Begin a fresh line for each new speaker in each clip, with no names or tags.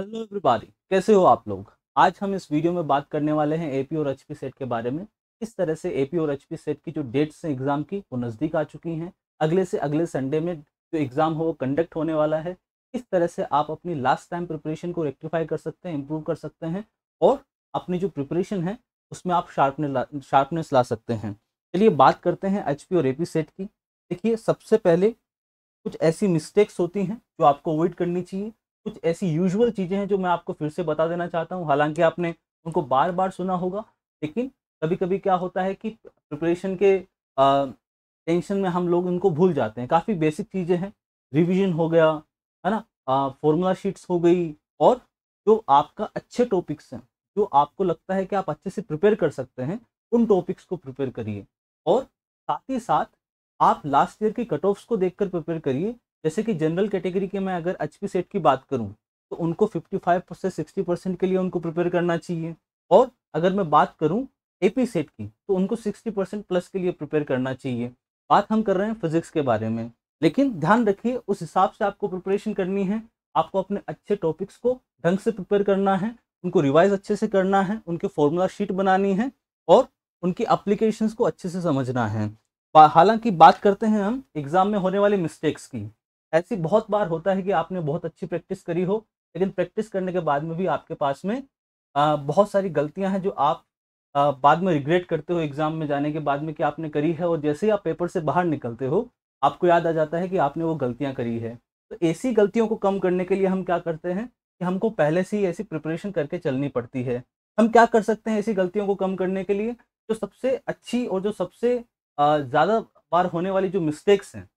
hello everybody कैसे हो आप लोग आज हम इस वीडियो में बात करने वाले हैं एपी और एचपी सेट के बारे में किस तरह से एपी और एचपी सेट की जो डेट्स हैं एग्ज़ाम की वो नज़दीक आ चुकी हैं अगले से अगले संडे में जो एग्ज़ाम हो वो कंडक्ट होने वाला है किस तरह से आप अपनी लास्ट टाइम प्रिपरेशन को रेक्टिफाई कर सकते हैं इम्प्रूव कर सकते हैं और अपनी जो प्रिपरेशन है उसमें आप शार्पने शार्पनेस ला सकते हैं चलिए बात करते हैं एच और ए सेट की देखिए सबसे पहले कुछ ऐसी मिस्टेक्स होती हैं जो आपको अवॉइड करनी चाहिए कुछ ऐसी यूजुअल चीज़ें हैं जो मैं आपको फिर से बता देना चाहता हूँ हालांकि आपने उनको बार बार सुना होगा लेकिन कभी कभी क्या होता है कि प्रिपरेशन के टेंशन में हम लोग उनको भूल जाते हैं काफ़ी बेसिक चीज़ें हैं रिविजन हो गया है ना फॉर्मूला शीट्स हो गई और जो आपका अच्छे टॉपिक्स हैं जो आपको लगता है कि आप अच्छे से प्रिपेयर कर सकते हैं उन टॉपिक्स को प्रिपेयर करिए और साथ ही साथ आप लास्ट ईयर के कट ऑफ्स को देखकर प्रिपेयर करिए जैसे कि जनरल कैटेगरी के मैं अगर एच सेट की बात करूँ तो उनको 55 से 60 परसेंट के लिए उनको प्रिपेयर करना चाहिए और अगर मैं बात करूँ ए सेट की तो उनको 60 परसेंट प्लस के लिए प्रिपेयर करना चाहिए बात हम कर रहे हैं फिजिक्स के बारे में लेकिन ध्यान रखिए उस हिसाब से आपको प्रिपरेशन करनी है आपको अपने अच्छे टॉपिक्स को ढंग से प्रिपेयर करना है उनको रिवाइज अच्छे से करना है उनके फॉर्मूला शीट बनानी है और उनकी अप्लीकेशन को अच्छे से समझना है हालांकि बात करते हैं हम एग्ज़ाम में होने वाले मिस्टेक्स की ऐसी बहुत बार होता है कि आपने बहुत अच्छी प्रैक्टिस करी हो लेकिन प्रैक्टिस करने के बाद में भी आपके पास में आ, बहुत सारी गलतियां हैं जो आप आ, बाद में रिग्रेट करते हो एग्ज़ाम में जाने के बाद में कि आपने करी है और जैसे ही आप पेपर से बाहर निकलते हो आपको याद आ जाता है कि आपने वो गलतियाँ करी है तो ऐसी गलतियों को कम करने के लिए हम क्या करते हैं कि हमको पहले से ही ऐसी प्रिपरेशन करके चलनी पड़ती है हम क्या कर सकते हैं ऐसी गलतियों को कम करने के लिए जो सबसे अच्छी और जो सबसे ज़्यादा बार होने वाली जो मिस्टेक्स हैं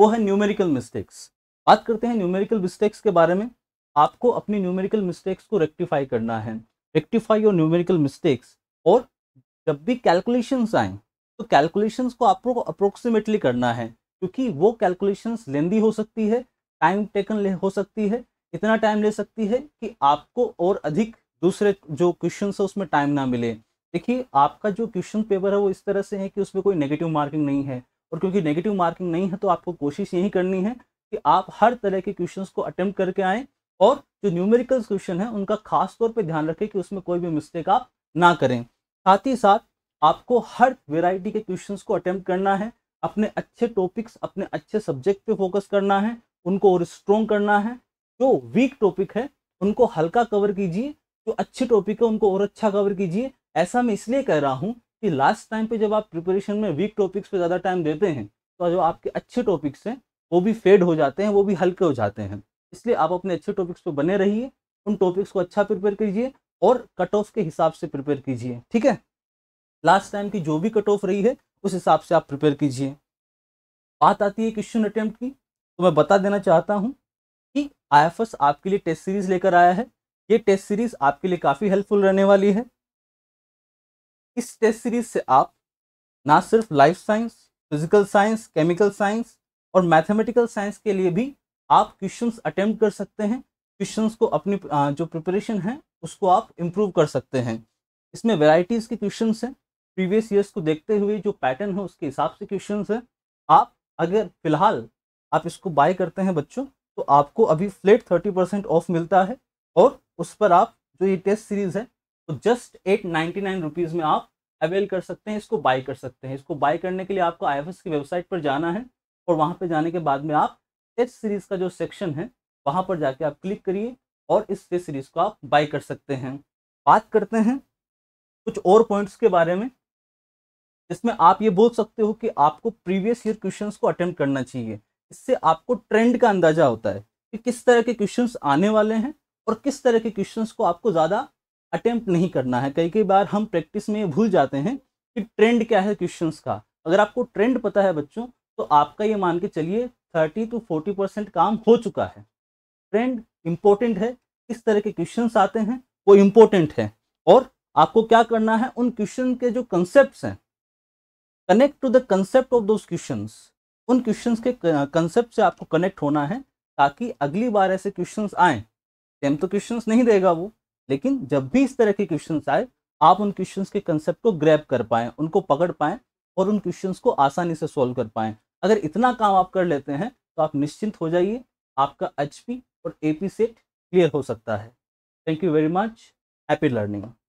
वो है न्यूमेरिकल मिस्टेक्स बात करते हैं न्यूमेरिकल मिस्टेक्स के बारे में आपको अपनी न्यूमेरिकल मिस्टेक्स को रेक्टिफाई करना है रेक्टिफाई योर न्यूमेरिकल मिस्टेक्स और जब भी कैलकुलेशंस आए तो कैलकुलेशंस को आपको अप्रोक्सीमेटली करना है क्योंकि वो कैलकुलेशंस लेंदी हो सकती है टाइम टेकन ले हो सकती है इतना टाइम ले सकती है कि आपको और अधिक दूसरे जो क्वेश्चन है उसमें टाइम ना मिले देखिए आपका जो क्वेश्चन पेपर है वो इस तरह से है कि उसमें कोई नेगेटिव मार्किंग नहीं है और क्योंकि नेगेटिव मार्किंग नहीं है तो आपको कोशिश यही करनी है कि आप हर तरह के क्वेश्चंस को अटेम्प्ट करके आएँ और जो न्यूमेरिकल क्वेश्चन है उनका खास तौर पर ध्यान रखें कि उसमें कोई भी मिस्टेक आप ना करें साथ ही साथ आपको हर वेराइटी के क्वेश्चन को अटेम्प्ट करना है अपने अच्छे टॉपिक्स अपने अच्छे सब्जेक्ट पे फोकस करना है उनको और स्ट्रॉन्ग करना है जो वीक टॉपिक है उनको हल्का कवर कीजिए जो अच्छे टॉपिक है उनको और अच्छा कवर कीजिए ऐसा मैं इसलिए कह रहा हूँ कि लास्ट टाइम पे जब आप प्रिपरेशन में वीक टॉपिक्स पे ज़्यादा टाइम देते हैं तो जो आपके अच्छे टॉपिक्स हैं वो भी फेड हो जाते हैं वो भी हल्के हो जाते हैं इसलिए आप अपने अच्छे टॉपिक्स पे बने रहिए उन टॉपिक्स को अच्छा प्रिपेयर कीजिए और कट ऑफ के हिसाब से प्रिपेयर कीजिए ठीक है लास्ट टाइम की जो भी कट ऑफ रही है उस हिसाब से आप प्रिपेयर कीजिए बात आती है क्वेश्चन अटैम्प्ट की तो मैं बता देना चाहता हूँ कि आई आपके लिए टेस्ट सीरीज़ लेकर आया है ये टेस्ट सीरीज़ आपके लिए काफ़ी हेल्पफुल रहने वाली है इस टेस्ट सीरीज से आप ना सिर्फ life science physical science chemical science और मैथमेटिकल साइंस के लिए भी आप क्वेश्चंस अटेम्प्ट कर सकते हैं क्वेश्चंस को अपनी जो प्रिपरेशन है उसको आप इम्प्रूव कर सकते हैं इसमें वेराइटीज़ के क्वेश्चन हैं प्रीवियस ईयर्स को देखते हुए जो पैटर्न है उसके हिसाब से क्वेश्चन हैं आप अगर फिलहाल आप इसको बाय करते हैं बच्चों तो आपको अभी फ्लेट थर्टी परसेंट ऑफ मिलता है और उस पर आप जो ये टेस्ट सीरीज़ है तो just eight ninety nine rupees में आप अवेल कर सकते हैं इसको बाय कर सकते हैं इसको बाय करने के लिए आपको आई की वेबसाइट पर जाना है और वहाँ पर जाने के बाद में आप टेस्ट सीरीज़ का जो सेक्शन है वहाँ पर जाके आप क्लिक करिए और इस टेस्ट सीरीज़ को आप बाय कर सकते हैं बात करते हैं कुछ और पॉइंट्स के बारे में जिसमें आप ये बोल सकते हो कि आपको प्रीवियस ईयर क्वेश्चन को अटेम्प्ट करना चाहिए इससे आपको ट्रेंड का अंदाजा होता है कि किस तरह के क्वेश्चन आने वाले हैं और किस तरह के क्वेश्चन को आपको ज़्यादा अटेम्प्ट नहीं करना है कई कई बार हम प्रैक्टिस में भूल जाते हैं कि ट्रेंड क्या है क्वेश्चन का अगर आपको ट्रेंड पता है बच्चों तो आपका ये मान के चलिए थर्टी टू फोर्टी परसेंट काम हो चुका है ट्रेंड इम्पोर्टेंट है किस तरह के क्वेश्चन आते हैं वो इम्पोर्टेंट है और आपको क्या करना है उन क्वेश्चन के जो कंसेप्ट हैं connect to the concept of those question उन क्वेश्चन के कंसेप्ट से आपको कनेक्ट होना है ताकि अगली बार ऐसे क्वेश्चन आए सेम तो क्वेश्चन नहीं देगा वो लेकिन जब भी इस तरह के क्वेश्चन आए आप उन क्वेश्चन के कंसेप्ट को ग्रैप कर पाएँ उनको पकड़ पाएँ और उन क्वेश्चन को आसानी से सॉल्व कर पाएँ अगर इतना काम आप कर लेते हैं तो आप निश्चिंत हो जाइए आपका एच और ए सेट क्लियर हो सकता है thank you very much happy learning